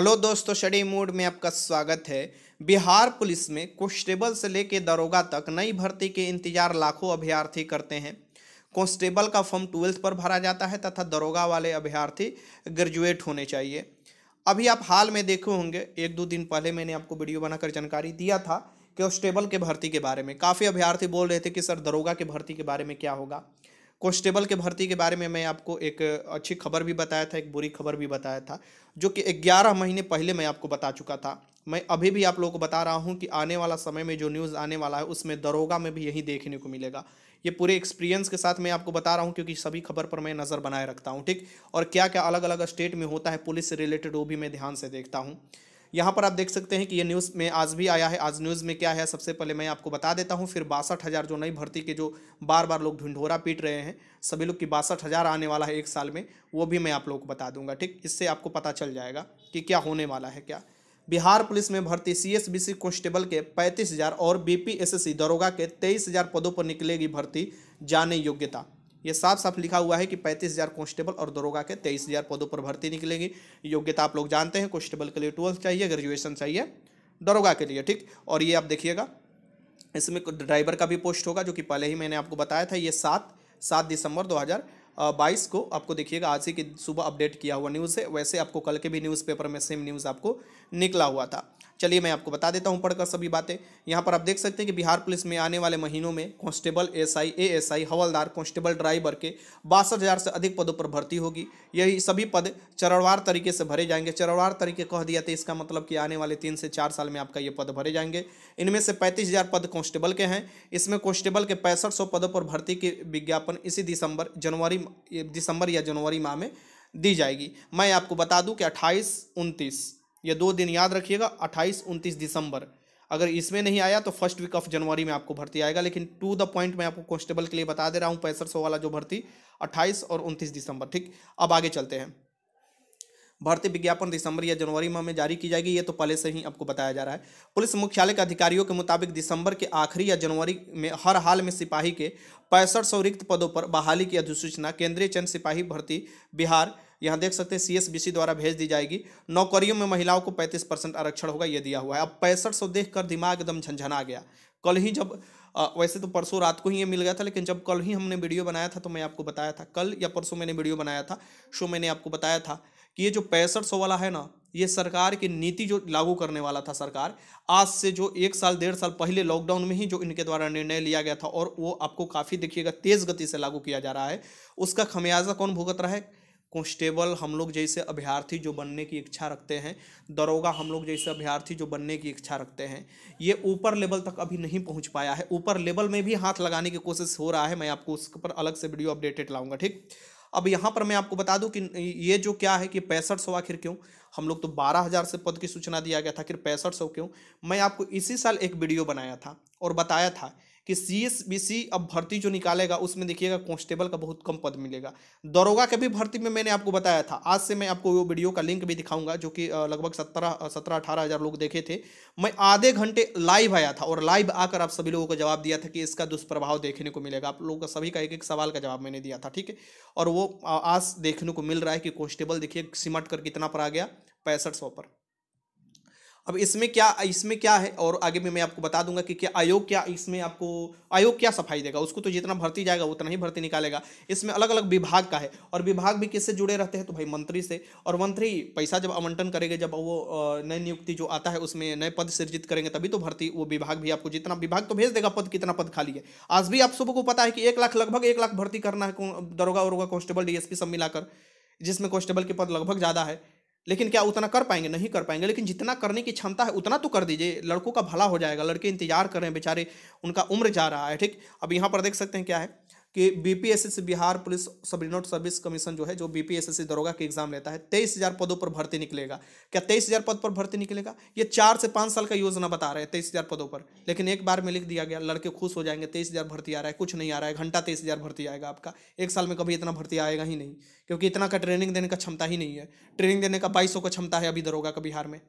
hello दोस्तों शडी mood में आपका स्वागत है बिहार पुलिस में कॉन्स्टेबल से लेकर दरोगा तक नई भर्ती के इंतजार लाखों अभ्यर्थी करते हैं कॉन्स्टेबल का फॉर्म ट्वेल्थ पर भरा जाता है तथा दरोगा वाले अभ्यर्थी ग्रेजुएट होने चाहिए अभी आप हाल में देखे होंगे एक दो दिन पहले मैंने आपको वीडियो बनाकर जानकारी दिया था कॉन्स्टेबल के भर्ती के बारे में काफ़ी अभ्यर्थी बोल रहे थे कि सर दरोगा के भर्ती के बारे में क्या होगा कॉन्स्टेबल के भर्ती के बारे में मैं आपको एक अच्छी खबर भी बताया था एक बुरी खबर भी बताया था जो कि ग्यारह महीने पहले मैं आपको बता चुका था मैं अभी भी आप लोगों को बता रहा हूँ कि आने वाला समय में जो न्यूज़ आने वाला है उसमें दरोगा में भी यही देखने को मिलेगा ये पूरे एक्सपीरियंस के साथ मैं आपको बता रहा हूँ क्योंकि सभी खबर पर मैं नज़र बनाए रखता हूँ ठीक और क्या क्या अलग अलग स्टेट में होता है पुलिस से रिलेटेड वो भी मैं ध्यान से देखता हूँ यहाँ पर आप देख सकते हैं कि ये न्यूज़ में आज भी आया है आज न्यूज़ में क्या है सबसे पहले मैं आपको बता देता हूँ फिर बासठ हज़ार जो नई भर्ती के जो बार बार लोग ढूंढोरा पीट रहे हैं सभी लोग की बासठ हज़ार आने वाला है एक साल में वो भी मैं आप लोग को बता दूंगा ठीक इससे आपको पता चल जाएगा कि क्या होने वाला है क्या बिहार पुलिस में भर्ती सीएसबीसी कांस्टेबल के पैंतीस हज़ार और बीपीएससी दरोगा के तेईस हज़ार पदों पर निकलेगी भर्ती जाने योग्यता ये साफ साफ लिखा हुआ है कि पैंतीस हज़ार कांस्टेबल और दरोगा के तेईस हज़ार पदों पर भर्ती निकलेगी योग्यता तो आप लोग जानते हैं कांस्टेबल के लिए ट्वेल्थ चाहिए ग्रेजुएशन चाहिए दरोगा के लिए ठीक और ये आप देखिएगा इसमें ड्राइवर का भी पोस्ट होगा जो कि पहले ही मैंने आपको बताया था ये सात सात दिसंबर दो बाईस को आपको देखिएगा आज ही की सुबह अपडेट किया हुआ न्यूज़ है वैसे आपको कल के भी न्यूज़पेपर में सेम न्यूज़ आपको निकला हुआ था चलिए मैं आपको बता देता हूँ पढ़कर सभी बातें यहाँ पर आप देख सकते हैं कि बिहार पुलिस में आने वाले महीनों में कांस्टेबल एसआई एएसआई हवलदार कांस्टेबल ड्राइवर के बासठ हज़ार से अधिक पदों पर भर्ती होगी यही सभी पद चरणवार तरीके से भरे जाएंगे चरणवार तरीके कह दिया था तो इसका मतलब कि आने वाले तीन से चार साल में आपका ये पद भरे जाएंगे इनमें से पैंतीस पद कांस्टेबल के हैं इसमें कॉन्स्टेबल के पैंसठ पदों पर भर्ती के विज्ञापन इसी दिसंबर जनवरी दिसंबर या जनवरी माह में दी जाएगी मैं आपको बता दूं कि 28 29 ये दो दिन याद रखिएगा अट्ठाईस उनतीस दिसंबर अगर इसमें नहीं आया तो फर्स्ट वीक ऑफ जनवरी में आपको भर्ती आएगा लेकिन टू द पॉइंट मैं आपको कॉन्स्टेबल के लिए बता दे रहा हूँ पैंसठ सौ वाला जो भर्ती अट्ठाईस और उनतीस दिसंबर ठीक अब आगे चलते हैं भर्ती विज्ञापन दिसंबर या जनवरी माह में जारी की जाएगी ये तो पहले से ही आपको बताया जा रहा है पुलिस मुख्यालय के अधिकारियों के मुताबिक दिसंबर के आखिरी या जनवरी में हर हाल में सिपाही के पैंसठ सौ रिक्त पदों पर बहाली की अधिसूचना केंद्रीय चयन सिपाही भर्ती बिहार यहाँ देख सकते हैं सीएसबीसी द्वारा भेज दी जाएगी नौकरियों में महिलाओं को पैंतीस परसेंट आरक्षण होगा ये दिया हुआ है अब पैंसठ सौ देख कर दिमाग एकदम झंझना गया कल ही जब आ, वैसे तो परसों रात को ही ये मिल गया था लेकिन जब कल ही हमने वीडियो बनाया था तो मैं आपको बताया था कल या परसों मैंने वीडियो बनाया था शो मैंने आपको बताया था कि ये जो पैंसठ सौ वाला है ना ये सरकार की नीति जो लागू करने वाला था सरकार आज से जो एक साल डेढ़ साल पहले लॉकडाउन में ही जो इनके द्वारा निर्णय लिया गया था और वो आपको काफ़ी देखिएगा तेज़ गति से लागू किया जा रहा है उसका खमियाजा कौन भुगत रहा है कॉन्स्टेबल हम लोग जैसे अभ्यार्थी जो बनने की इच्छा रखते हैं दरोगा हम लोग जैसे अभ्यार्थी जो बनने की इच्छा रखते हैं ये ऊपर लेवल तक अभी नहीं पहुंच पाया है ऊपर लेवल में भी हाथ लगाने की कोशिश हो रहा है मैं आपको उस पर अलग से वीडियो अपडेटेड लाऊंगा ठीक अब यहाँ पर मैं आपको बता दूँ कि ये जो क्या है कि पैंसठ सौ आखिर क्यों हम लोग तो बारह हज़ार से पद की सूचना दिया गया था कि पैंसठ सौ क्यों मैं आपको इसी साल एक वीडियो बनाया था और बताया था कि सी एस बी सी अब भर्ती जो निकालेगा उसमें देखिएगा कांस्टेबल का बहुत कम पद मिलेगा दरोगा के भी भर्ती में मैंने आपको बताया था आज से मैं आपको वो वीडियो का लिंक भी दिखाऊंगा जो कि लगभग सत्रह सत्रह अठारह हज़ार लोग देखे थे मैं आधे घंटे लाइव आया था और लाइव आकर आप सभी लोगों को जवाब दिया था कि इसका दुष्प्रभाव देखने को मिलेगा आप लोगों का सभी का एक एक सवाल का जवाब मैंने दिया था ठीक है और वो आज देखने को मिल रहा है कि कॉन्स्टेबल देखिए सिमट कर कितना पर आ गया पैंसठ सौ पर अब इसमें क्या इसमें क्या है और आगे भी मैं आपको बता दूंगा कि क्या आयोग क्या इसमें आपको आयोग क्या सफाई देगा उसको तो जितना भर्ती जाएगा उतना ही भर्ती निकालेगा इसमें अलग अलग विभाग का है और विभाग भी किससे जुड़े रहते हैं तो भाई मंत्री से और मंत्री पैसा जब आवंटन करेंगे जब वो नई नियुक्ति जो आता है उसमें नए पद सृजित करेंगे तभी तो भर्ती वो विभाग भी आपको जितना विभाग तो भेज देगा पद कितना पद खाली है आज भी आप सबको पता है कि एक लाख लगभग एक लाख भर्ती करना है दरोगा वरोगा कांस्टेबल डीएसपी सब मिलाकर जिसमें कॉन्स्टेबल के पद लगभग ज़्यादा है लेकिन क्या उतना कर पाएंगे नहीं कर पाएंगे लेकिन जितना करने की क्षमता है उतना तो कर दीजिए लड़कों का भला हो जाएगा लड़के इंतजार कर रहे हैं बेचारे उनका उम्र जा रहा है ठीक अब यहाँ पर देख सकते हैं क्या है कि बीपीएसएससी बिहार पुलिस सब रिनोट सर्विस कमीशन जो है जो बीपीएसएससी दरोगा के एग्जाम लेता है तेईस हजार पदों पर भर्ती निकलेगा क्या तेईस हजार पद पर भर्ती निकलेगा ये चार से पाँच साल का योजना बता रहे हैं तेईस हजार पदों पर लेकिन एक बार में लिख दिया गया लड़के खुश हो जाएंगे तेईस हजार भर्ती आ रहा है कुछ नहीं आ रहा है घंटा तेईस हजार भर्ती आएगा आपका एक साल में कभी इतना भर्ती आएगा ही नहीं क्योंकि इतना का ट्रेनिंग देने का क्षमता ही नहीं है ट्रेनिंग देने का बाईस का क्षमता है अभी दरोगा का बिहार में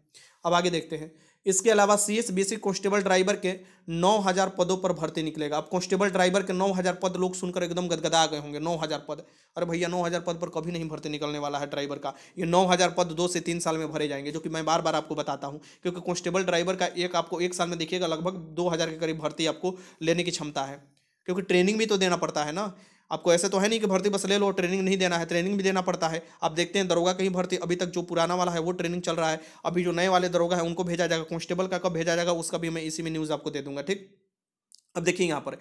अब आगे देखते हैं इसके अलावा C S B C constable driver के नौ हज़ार पदों पर भर्ती निकलेगा अब कॉन्स्टेबल ड्राइवर के नौ हज़ार पद लोग सुनकर एकदम गदगदा गए होंगे नौ हज़ार पद अरे भैया नौ हज़ार पद पर कभी नहीं भर्ती निकलने वाला है ड्राइवर का ये नौ हज़ार पद दो से तीन साल में भरे जाएंगे जो कि मैं बार बार आपको बताता हूँ क्योंकि कॉन्स्टेबल ड्राइवर का एक आपको एक साल में देखिएगा लगभग दो हज़ार के करीब भर्ती आपको लेने की क्षमता है क्योंकि ट्रेनिंग भी तो देना पड़ता है ना आपको ऐसे तो है नहीं कि भर्ती बस ले लो ट्रेनिंग नहीं देना है ट्रेनिंग भी देना पड़ता है आप देखते हैं दरोगा कहीं भर्ती अभी तक जो पुराना वाला है वो ट्रेनिंग चल रहा है अभी जो नए वाले दरोगा है उनको भेजा जाएगा कॉन्स्टेबल का कब भेजा जाएगा उसका भी मैं इसी में न्यूज़ आपको दे दूंगा ठीक अब देखिए यहाँ पर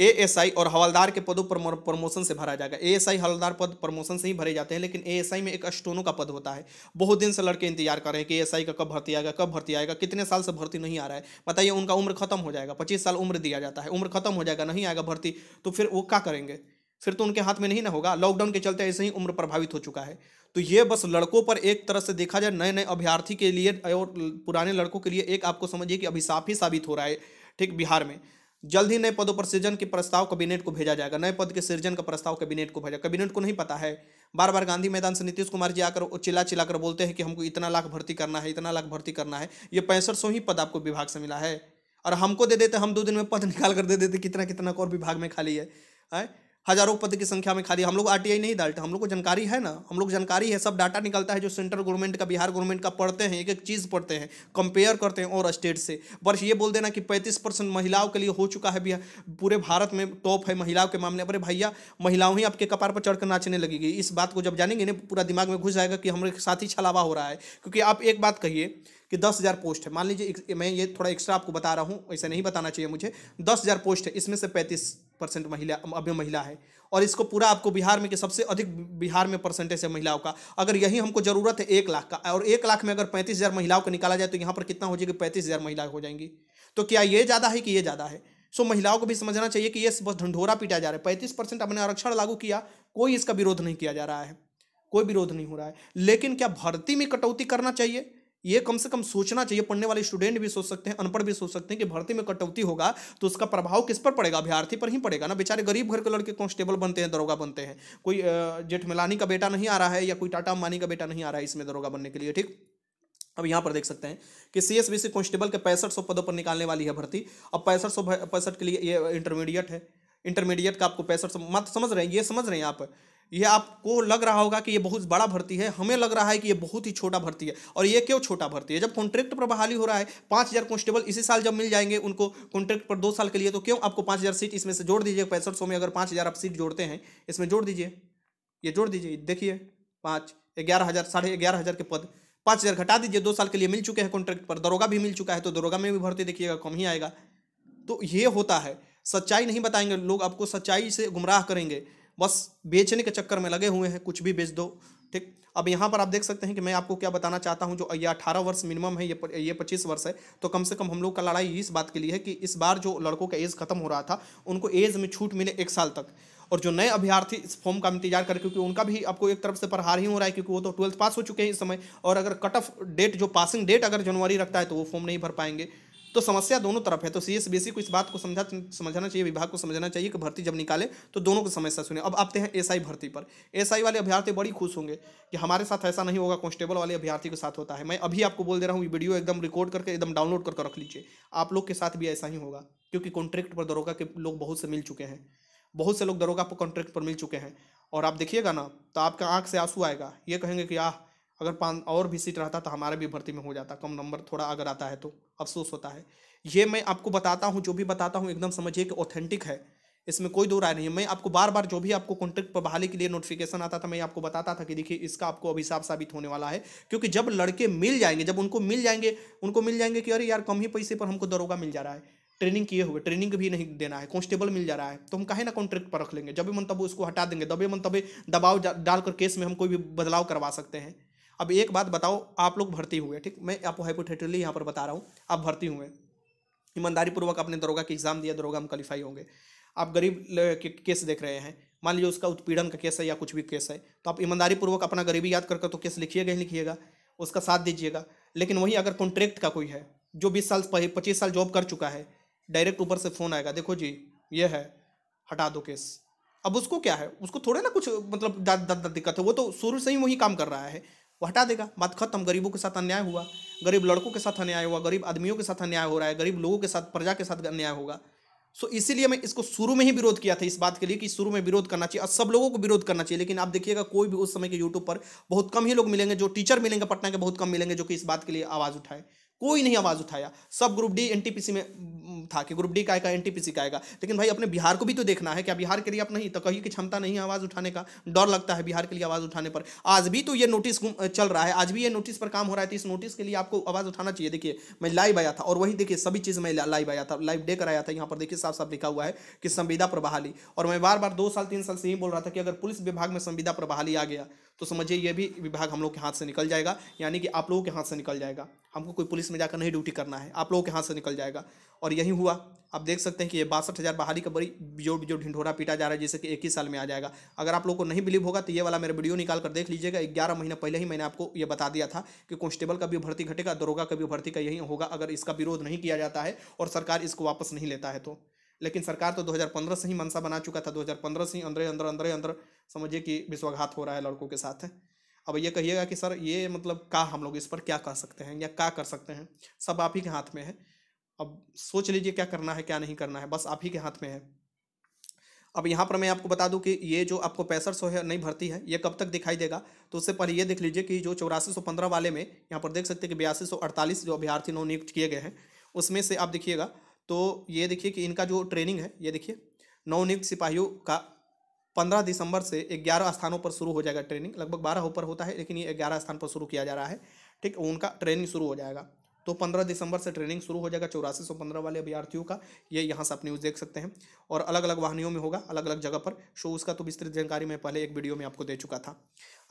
ए एस आई और हवलदार के पदों पर प्रमोशन से भरा जाएगा ए एस आई हवलदार पद प्रमोशन से ही भरे जाते हैं लेकिन ए एस आई में एक अस्टोनो का पद होता है बहुत दिन से लड़के इंतजार कर रहे हैं कि ए एस आई का कब भर्ती आएगा कब भर्ती आएगा कितने साल से भर्ती नहीं आ रहा है बताइए उनका उम्र खत्म हो जाएगा पच्चीस साल उम्र दिया जाता है उम्र खत्म हो जाएगा नहीं आएगा भर्ती तो फिर वो क्या करेंगे फिर तो उनके हाथ में नहीं ना होगा लॉकडाउन के चलते ऐसे ही उम्र प्रभावित हो चुका है तो ये बस लड़कों पर एक तरह से देखा जाए नए नए अभ्यर्थी के लिए और पुराने लड़कों के लिए एक आपको समझिए कि अभिशाप ही साबित हो रहा है ठीक बिहार में जल्द ही नए पदों पर सृजन के प्रस्ताव कैबिनेट को भेजा जाएगा नए पद के सृजन का प्रस्ताव कैबिनेट को भेजा कैबिनेट को नहीं पता है बार बार गांधी मैदान से नीतीश कुमार जी आकर चिल्ला चिल्ला कर बोलते हैं कि हमको इतना लाख भर्ती करना है इतना लाख भर्ती करना है ये पैंसठ सौ ही पद आपको विभाग से मिला है और हमको दे देते हम दो दिन में पद निकाल कर दे देते कितना कितना और विभाग में खाली है हजारों पद की संख्या में खाली हम लोग आरटीआई नहीं डालते हम लोग को जानकारी है ना हम लोग जानकारी है सब डाटा निकलता है जो सेंट्रल गवर्नमेंट का बिहार गवर्नमेंट का पढ़ते हैं एक एक चीज़ पढ़ते हैं कंपेयर करते हैं और स्टेट से बस ये बोल देना कि पैंतीस परसेंट महिलाओं के लिए हो चुका है बिहार पूरे भारत में टॉप है महिलाओं के मामले पर भैया महिलाओं ही आपके कपार पर चढ़कर नाचने लगेगी इस बात को जब जानेंगे ना पूरा दिमाग में घुस जाएगा कि हमारे साथ ही छलावा हो रहा है क्योंकि आप एक बात कहिए कि दस हज़ार पोस्ट है मान लीजिए मैं ये थोड़ा एक्स्ट्रा आपको बता रहा हूँ ऐसा नहीं बताना चाहिए मुझे दस हज़ार पोस्ट है इसमें से पैंतीस परसेंट महिला अभी महिला है और इसको पूरा आपको बिहार में के सबसे अधिक बिहार में परसेंटेज है महिलाओं का अगर यही हमको जरूरत है एक लाख का और एक लाख में अगर पैंतीस हज़ार महिलाओं को निकाला जाए तो यहाँ पर कितना हो जाएगी पैंतीस हज़ार महिलाएं हो जाएंगी तो क्या ये ज़्यादा है कि ये ज़्यादा है सो महिलाओं को भी समझना चाहिए कि ये बस ढंढोरा पीटा जा रहा है पैंतीस परसेंट अपने आरक्षण लागू किया कोई इसका विरोध नहीं किया जा रहा है कोई विरोध नहीं हो रहा है लेकिन क्या भर्ती में कटौती करना चाहिए ये कम से कम सोचना चाहिए पढ़ने वाले स्टूडेंट भी सोच सकते हैं अनपढ़ भी सोच सकते हैं कि भर्ती में कटौती होगा तो उसका प्रभाव किस पर पड़ेगा अभ्यार्थी पर ही पड़ेगा ना बेचारे गरीब घर के लड़के कांस्टेबल बनते हैं दरोगा बनते हैं कोई जेठमिलानी का बेटा नहीं आ रहा है या कोई टाटा अंबानी का बेटा नहीं आ रहा है इसमें दरोगा बनने के लिए ठीक अब यहाँ पर देख सकते हैं कि C S B C constable के पैंसठ सौ पदों पर निकालने वाली है भर्ती अब पैंसठ सौ पैंसठ के लिए ये इंटरमीडिएट है इंटरमीडिएट का आपको पैंसठ सौ मात्र समझ रहे हैं ये समझ रहे हैं आप यह आपको लग रहा होगा कि ये बहुत बड़ा भर्ती है हमें लग रहा है कि ये बहुत ही छोटा भर्ती है और ये क्यों छोटा भर्ती है जब कॉन्ट्रैक्ट पर बहाली हो रहा है पाँच हज़ार कॉन्स्टेबल इसी साल जब मिल जाएंगे उनको कॉन्ट्रैक्ट पर दो साल के लिए तो क्यों आपको पाँच हज़ार सीट इसमें से जोड़ दीजिए पैंसठ सौ में अगर पाँच हज़ार आप सीट जोड़ते हैं इसमें जोड़ दीजिए ये जोड़ दीजिए देखिए पाँच ग्यारह हज़ार साढ़े ग्यारह हज़ार के पद पाँच हज़ार घटा दीजिए दो साल के लिए मिल चुके हैं कॉन्ट्रैक्ट पर दरोगा भी मिल चुका है तो दरोगा में भी भर्ती देखिएगा कम ही आएगा तो ये होता है सच्चाई नहीं बताएंगे लोग आपको सच्चाई से गुमराह करेंगे बस बेचने के चक्कर में लगे हुए हैं कुछ भी बेच दो ठीक अब यहाँ पर आप देख सकते हैं कि मैं आपको क्या बताना चाहता हूँ जो ये अठारह वर्ष मिनिमम है ये प, ये पच्चीस वर्ष है तो कम से कम हम लोग का लड़ाई इस बात के लिए है कि इस बार जो लड़कों का एज खत्म हो रहा था उनको एज में छूट मिले एक साल तक और जो नए अभ्यर्थी इस फॉर्म का इंतजार करें क्योंकि उनका भी आपको एक तरफ से प्रहार ही हो रहा है क्योंकि वो तो ट्वेल्थ पास हो चुके हैं इस समय और अगर कट ऑफ डेट जो पासिंग डेट अगर जनवरी रखता है तो वो फॉर्म नहीं भर पाएंगे तो समस्या दोनों तरफ है तो सी एस बी को इस बात को समझा समझाना चाहिए विभाग को समझाना चाहिए कि भर्ती जब निकाले तो दोनों की समस्या सुने अब आते हैं एसआई भर्ती पर एसआई वाले अभ्यर्थी बड़ी खुश होंगे कि हमारे साथ ऐसा नहीं होगा कांस्टेबल वाले अभ्यर्थी के साथ होता है मैं अभी आपको बोल दे रहा हूँ वीडियो एकदम रिकॉर्ड करके एकदम डाउनलोड करके रख लीजिए आप लोग के साथ भी ऐसा ही होगा क्योंकि कॉन्ट्रैक्ट पर दरोगा के लोग बहुत से मिल चुके हैं बहुत से लोग दरोगा पर कॉन्ट्रैक्ट पर मिल चुके हैं और आप देखिएगा ना तो आपका आँख से आंसू आएगा ये कहेंगे कि आह अगर पाँच और भी सीट रहता तो हमारा भी भर्ती में हो जाता कम नंबर थोड़ा अगर आता है तो अफसोस होता है ये मैं आपको बताता हूँ जो भी बताता हूँ एकदम समझिए कि ऑथेंटिक है इसमें कोई दो राय नहीं है मैं आपको बार बार जो भी आपको कॉन्ट्रैक्ट पर बहाली के लिए नोटिफिकेशन आता था मैं आपको बताता था कि देखिए इसका आपको अभिशाप साबित होने वाला है क्योंकि जब लड़के मिल जाएंगे जब उनको मिल जाएंगे उनको मिल जाएंगे कि अरे यार कम ही पैसे पर हमको दरोगा मिल जा रहा है ट्रेनिंग किए हुए ट्रेनिंग भी नहीं देना है कॉन्स्टेबल मिल जा रहा है तो हम कहे ना कॉन्ट्रैक्ट पर रख लेंगे जब भी मन तब उसको हटा देंगे दबे मन तबे दबाव डालकर केस में हम कोई भी बदलाव करवा सकते हैं अब एक बात बताओ आप लोग भर्ती हुए ठीक मैं आपको हाइपोथेटिकली यहाँ पर बता रहा हूँ आप भर्ती हुए ईमानदारी पूर्वक आपने दरोगा की एग्ज़ाम दिया दरोगा में क्वालिफाई होंगे आप गरीब के केस देख रहे हैं मान लीजिए उसका उत्पीड़न का केस है या कुछ भी केस है तो आप ईमानदारी पूर्वक अपना गरीबी याद कर कर तो केस लिखिएगा ही लिखिएगा उसका साथ दीजिएगा लेकिन वहीं अगर कॉन्ट्रैक्ट का कोई है जो बीस साल पच्चीस साल जॉब कर चुका है डायरेक्ट ऊपर से फ़ोन आएगा देखो जी ये है हटा दो केस अब उसको क्या है उसको थोड़े ना कुछ मतलब दिक्कत है वो तो शुरू से ही वही काम कर रहा है वो हटा देगा बात खत्म गरीबों के साथ अन्याय हुआ गरीब लड़कों के साथ अन्याय हुआ गरीब आदमियों के साथ अन्याय हो रहा है गरीब लोगों के साथ प्रजा के साथ अन्याय होगा सो इसीलिए मैं इसको शुरू में ही विरोध किया था इस बात के लिए कि शुरू में विरोध करना चाहिए और सब लोगों को विरोध करना चाहिए लेकिन आप देखिएगा कोई भी उस समय के यूट्यूब पर बहुत कम ही लोग मिलेंगे जो टीचर मिलेंगे पटना के बहुत कम मिलेंगे जो कि इस बात के लिए आवाज़ उठाए कोई नहीं आवाज़ उठाया सब ग्रुप डी एनटीपीसी में था कि ग्रुप डी का आएगा एनटीपीसी का आएगा लेकिन भाई अपने बिहार को भी तो देखना है क्या बिहार के लिए आप नहीं तो कहीं की क्षमता नहीं है आवाज़ उठाने का डर लगता है बिहार के लिए आवाज़ उठाने पर आज भी तो ये नोटिस चल रहा है आज भी ये नोटिस पर काम हो रहा है तो इस नोटिस के लिए आपको आवाज़ उठाना चाहिए देखिए मैं लाइव आया था और वही देखिए सभी चीज़ मैं लाइव आया था लाइव डे कराया था यहाँ पर देखिए साफ साफ लिखा हुआ है कि संविदा पर बहाली और मैं बार बार दो साल तीन साल से ही बोल रहा था कि अगर पुलिस विभाग में संविदा पर बहाली आ गया तो समझिए ये भी विभाग हम लोग के हाथ से निकल जाएगा यानी कि आप लोगों के हाथ से निकल जाएगा हमको कोई पुलिस में जाकर नहीं ड्यूटी करना है आप लोगों के हाथ से निकल जाएगा और यही हुआ आप देख सकते हैं कि ये बासठ हज़ार बहाली का बड़ी जो जो ढिंढोरा पीटा जा रहा है जैसे कि एक ही साल में आ जाएगा अगर आप लोग को नहीं बिलीव होगा तो ये वाला मेरा वीडियो निकाल कर देख लीजिएगा ग्यारह महीने पहले ही मैंने आपको ये बता दिया था कि कांस्टेबल का भी भर्ती घटेगा दरोगा का भी भर्ती का यही होगा अगर इसका विरोध नहीं किया जाता है और सरकार इसको वापस नहीं लेता है तो लेकिन सरकार तो 2015 से ही मनसा बना चुका था 2015 से ही अंदर अंदर अंदर अंदर समझिए कि विश्वाघात हो रहा है लड़कों के साथ अब ये कहिएगा कि सर ये मतलब का हम लोग इस पर क्या कर सकते हैं या क्या कर सकते हैं सब आप ही के हाथ में है अब सोच लीजिए क्या करना है क्या नहीं करना है बस आप ही के हाथ में है अब यहाँ पर मैं आपको बता दूं कि ये जो आपको पैंसठ सौ नहीं भर्ती है ये कब तक दिखाई देगा तो उससे पहले ये देख लीजिए कि जो चौरासी सौ पंद्रह वाले में यहाँ पर देख सकते हैं कि बयासी सौ अड़तालीस जो अभ्यर्थी नवनियुक्त किए गए हैं उसमें से आप देखिएगा तो ये देखिए कि इनका जो ट्रेनिंग है ये देखिए नवनियुक्त सिपाहियों का पंद्रह दिसंबर से ग्यारह स्थानों पर शुरू हो जाएगा ट्रेनिंग लगभग बारह ऊपर होता है लेकिन ये ग्यारह स्थान पर शुरू किया जा रहा है ठीक उनका ट्रेनिंग शुरू हो जाएगा तो पंद्रह दिसंबर से ट्रेनिंग शुरू हो जाएगा चौरासी सौ पंद्रह वाले अभ्यार्थियों का ये यहाँ से आप न्यूज़ देख सकते हैं और अलग अलग वाहनियों में होगा अलग अलग जगह पर सो उसका तो विस्तृत जानकारी मैं पहले एक वीडियो में आपको दे चुका था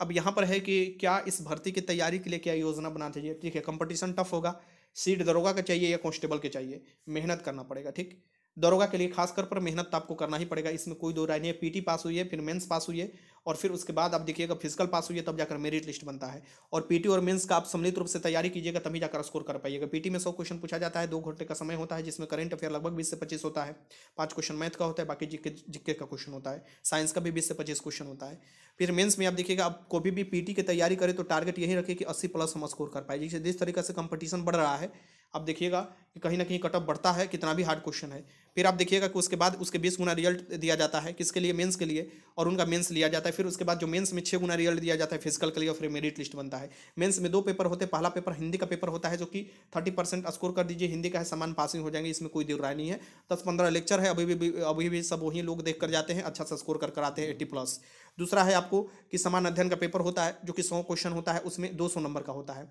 अब यहाँ पर है कि क्या इस भर्ती की तैयारी के लिए क्या योजना बना चाहिए ठीक है कंपटीशन टफ होगा सीट दरोगा का चाहिए या कॉन्स्टेबल के चाहिए मेहनत करना पड़ेगा ठीक दरोगा के लिए खासकर पर मेहनत तो आपको करना ही पड़ेगा इसमें कोई दो राय नहीं है पीटी पास हुई है फिर मेंस पास हुई है और फिर उसके बाद आप देखिएगा फिजिकल पास हुई है तब जाकर मेरिट लिस्ट बनता है और पीटी और मेंस का आप सम्मिलित रूप से तैयारी कीजिएगा तभी जाकर स्कोर कर पाइएगा पीटी में सौ क्वेश्चन पूछा जाता है दो घंटे का समय होता है जिसमें करंट अफेयर लगभग बीस से पच्चीस होता है पाँच क्वेश्चन मैथ का होता है बाकी जिक्के जिक्के का क्वेश्चन होता है साइंस का भी बीस से पच्चीस क्वेश्चन होता है फिर मेन्स में आप देखिएगा आप कोई भी पीटी की तैयारी करें तो टारगेट यही रखें कि अस्सी प्लस हम स्कोर कर पाए जिससे जिस तरीके से कंपटीशन बढ़ रहा है आप देखिएगा कि कहीं ना कहीं कटअप बढ़ता है कितना भी हार्ड क्वेश्चन है फिर आप देखिएगा कि उसके बाद उसके बीस गुना रिजल्ट दिया जाता है किसके लिए मेंस के लिए और उनका मेंस लिया जाता है फिर उसके बाद जो मेंस में छः गुना रिजल्ट दिया जाता है फिजिकल के लिए और फिर मेरिट लिस्ट बनता है मेंस में दो पेपर होते हैं पहला पेपर हिंदी का पेपर होता है जो कि थर्टी परसेंट स्कोर कर दीजिए हिंदी का है समान पासिंग हो जाएंगे इसमें कोई दिवराय राय नहीं है दस पंद्रह लेक्चर है अभी भी अभी भी सब वही लोग देख कर जाते हैं अच्छा सा स्कोर कर कर आते हैं एट्टी प्लस दूसरा है आपको कि समान अध्ययन का पेपर होता है जो कि सौ क्वेश्चन होता है उसमें दो सौ नंबर का होता है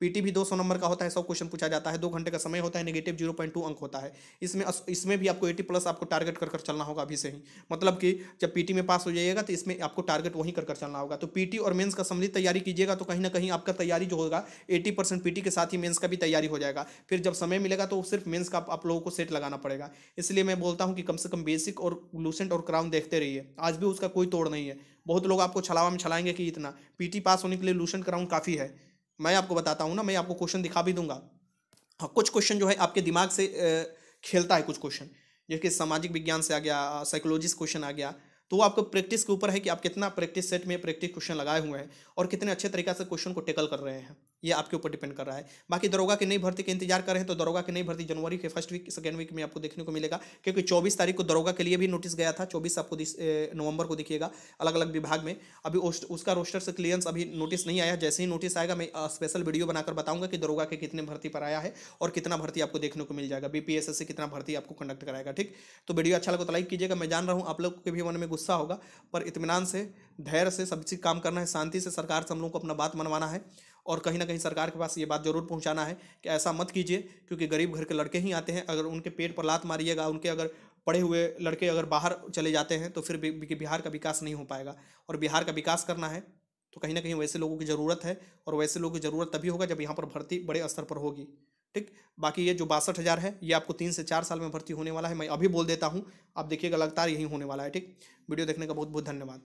पीटी भी 200 नंबर का होता है सब क्वेश्चन पूछा जाता है दो घंटे का समय होता है नेगेटिव जीरो पॉइंट टू अंक होता है इसमें इसमें भी आपको एटी प्लस आपको टारगेट कर कर चलना होगा अभी से ही मतलब कि जब पीटी में पास हो जाइएगा तो इसमें आपको टारगेट वहीं कर कर चलना होगा तो पीटी और मेंस का समझी तैयारी कीजिएगा तो कहीं ना कहीं आपका तैयारी जो होगा एटी परसेंट पीटी के साथ ही मेन्स का भी तैयारी हो जाएगा फिर जब समय मिलेगा तो सिर्फ मेन्स का आप लोगों को सेट लगाना पड़ेगा इसलिए मैं बोलता हूँ कि कम से कम बेसिक और लूसेंट और क्राउन देखते रहिए आज भी उसका कोई तोड़ नहीं है बहुत लोग आपको छलावा में छलाएंगे कि इतना पीटी पास होने के लिए लूसेंट क्राउन काफ़ी है मैं आपको बताता हूँ ना मैं आपको क्वेश्चन दिखा भी दूंगा हाँ, कुछ क्वेश्चन जो है आपके दिमाग से खेलता है कुछ क्वेश्चन जैसे कि सामाजिक विज्ञान से आ गया साइकोलॉजिस्ट क्वेश्चन आ गया तो वो आपको प्रैक्टिस के ऊपर है कि आप कितना प्रैक्टिस सेट में प्रैक्टिस क्वेश्चन लगाए हुए हैं और कितने अच्छे तरीके से क्वेश्चन को टेकल कर रहे हैं ये आपके ऊपर डिपेंड कर रहा है बाकी दरोगा की नई भर्ती के इंतजार करें तो दरोगा की नई भर्ती जनवरी के फर्स्ट वीक सेकेंड वीक में आपको देखने को मिलेगा क्योंकि चौबीस तारीख को दरोगा के लिए भी नोटिस गया था चौबीस आपको नवंबर को देखिएगा अलग अलग विभाग में अभी उसका रोस्टर से क्लियरेंस अभी नोटिस नहीं आया जैसे ही नोटिस आएगा मैं स्पेशल वीडियो बनाकर बताऊंगा कि दरोगा के कितने भर्ती पर आया है और कितना भर्ती आपको देखने को मिल जाएगा बीपीएसएस से कितना भर्ती आपको कंडक्ट कराएगा ठीक तो वीडियो अच्छा लगा तो लाइक कीजिएगा मैं जान रहा हूँ आप लोग के भी मन में गुस्सा होगा पर इतमान से धैर्य से सब चीज़ काम करना है शांति से सरकार से हम लोग को अपना बात मनवाना है और कहीं ना कहीं सरकार के पास ये बात जरूर पहुंचाना है कि ऐसा मत कीजिए क्योंकि गरीब घर के लड़के ही आते हैं अगर उनके पेट पर लात मारिएगा उनके अगर पढ़े हुए लड़के अगर बाहर चले जाते हैं तो फिर बिहार का विकास नहीं हो पाएगा और बिहार का विकास करना है तो कहीं ना कहीं वैसे लोगों की ज़रूरत है और वैसे लोगों की ज़रूरत तभी होगा जब यहाँ पर भर्ती बड़े स्तर पर होगी ठीक बाकी ये जो बासठ हज़ार है ये आपको तीन से चार साल में भर्ती होने वाला है मैं अभी बोल देता हूँ आप देखिएगा लगातार यही होने वाला है ठीक वीडियो देखने का बहुत बहुत धन्यवाद